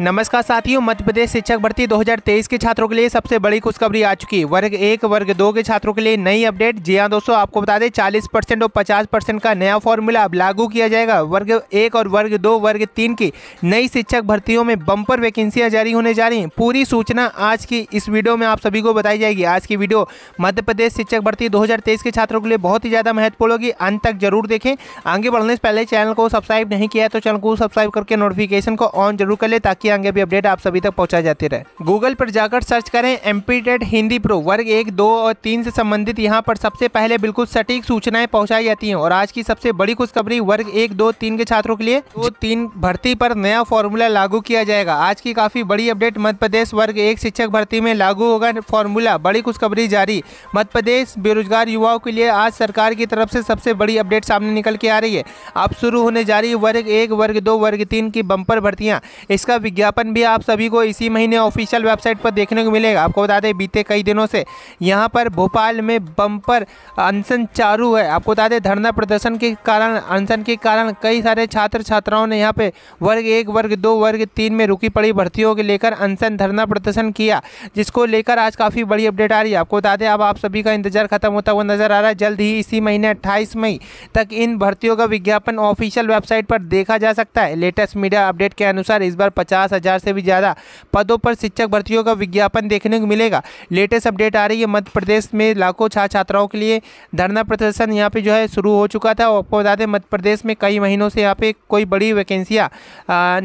नमस्कार साथियों मध्य प्रदेश शिक्षक भर्ती 2023 के छात्रों के लिए सबसे बड़ी खुशखबरी आ चुकी है वर्ग एक वर्ग दो के छात्रों के लिए नई अपडेट जी हाँ दोस्तों आपको बता दें 40 परसेंट और 50 परसेंट का नया फॉर्मूला अब लागू किया जाएगा वर्ग एक और वर्ग दो वर्ग तीन की नई शिक्षक भर्तियों में बम्पर वैकेंसियाँ जारी होने जा रही हैं पूरी सूचना आज की इस वीडियो में आप सभी को बताई जाएगी आज की वीडियो मध्य प्रदेश शिक्षक भर्ती दो के छात्रों के लिए बहुत ही ज़्यादा महत्वपूर्ण होगी अंत तक जरूर देखें आगे बढ़ने से पहले चैनल को सब्सक्राइब नहीं किया तो चैनल को सब्सक्राइब करके नोटिफिकेशन को ऑन जरूर कर ले ताकि की आगे भी अपडेट आप सभी तक पहुँचा जाती रहे गूगल पर जाकर सर्च करें एम्पीटेड हिंदी प्रो वर्ग एक दो और तीन से संबंधित यहाँ पर सबसे पहले बिल्कुल सटीक सूचनाएं पहुँचाई जाती है और आज की सबसे बड़ी खुशखबरी वर्ग एक दो तीन के छात्रों के लिए दो तीन भर्ती पर नया फॉर्मूला लागू किया जाएगा आज की काफी बड़ी अपडेट मध्य प्रदेश वर्ग एक शिक्षक भर्ती में लागू होगा फॉर्मूला बड़ी खुशखबरी जारी मध्य प्रदेश बेरोजगार युवाओं के लिए आज सरकार की तरफ से सबसे बड़ी अपडेट सामने निकल के आ रही है अब शुरू होने जा रही वर्ग एक वर्ग दो वर्ग तीन की बंपर भर्तियां इसका विज्ञापन भी आप सभी को इसी महीने ऑफिशियल वेबसाइट पर देखने को मिलेगा आपको बता दें बीते कई दिनों से यहाँ पर भोपाल में बम्पर अनशन चालू है आपको बता दें धरना प्रदर्शन के कारण अनशन के कारण कई सारे छात्र छात्राओं ने यहाँ पे वर्ग एक वर्ग दो वर्ग तीन में रुकी पड़ी भर्तियों के लेकर अनशन धरना प्रदर्शन किया जिसको लेकर आज काफ़ी बड़ी अपडेट आ रही है आपको बता दें अब आप सभी का इंतजार खत्म होता हुआ नजर आ रहा है जल्द ही इसी महीने अट्ठाईस मई तक इन भर्तियों का विज्ञापन ऑफिशियल वेबसाइट पर देखा जा सकता है लेटेस्ट मीडिया अपडेट के अनुसार इस बार पचास पचास हज़ार से भी ज़्यादा पदों पर शिक्षक भर्तियों का विज्ञापन देखने को मिलेगा लेटेस्ट अपडेट आ रही है मध्य प्रदेश में लाखों छात्र छात्राओं के लिए धरना प्रदर्शन यहाँ पे जो है शुरू हो चुका था और आपको बता दें मध्य प्रदेश में कई महीनों से यहाँ पे कोई बड़ी वैकेंसियाँ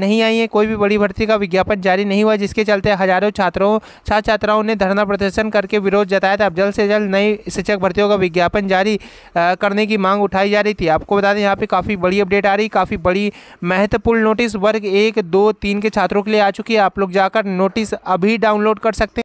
नहीं आई हैं कोई भी बड़ी भर्ती का विज्ञापन जारी नहीं हुआ जिसके चलते हज़ारों छात्रों छात्र छात्राओं ने धरना प्रदर्शन करके विरोध जताया था अब जल्द से जल्द नई शिक्षक भर्तियों का विज्ञापन जारी करने की मांग उठाई जा रही थी आपको बता दें यहाँ पे काफ़ी बड़ी अपडेट आ रही काफ़ी बड़ी महत्वपूर्ण नोटिस वर्ग एक दो तीन के छात्रों छात्रों के लिए आ चुकी है आप लोग जाकर नोटिस अभी डाउनलोड कर सकते हैं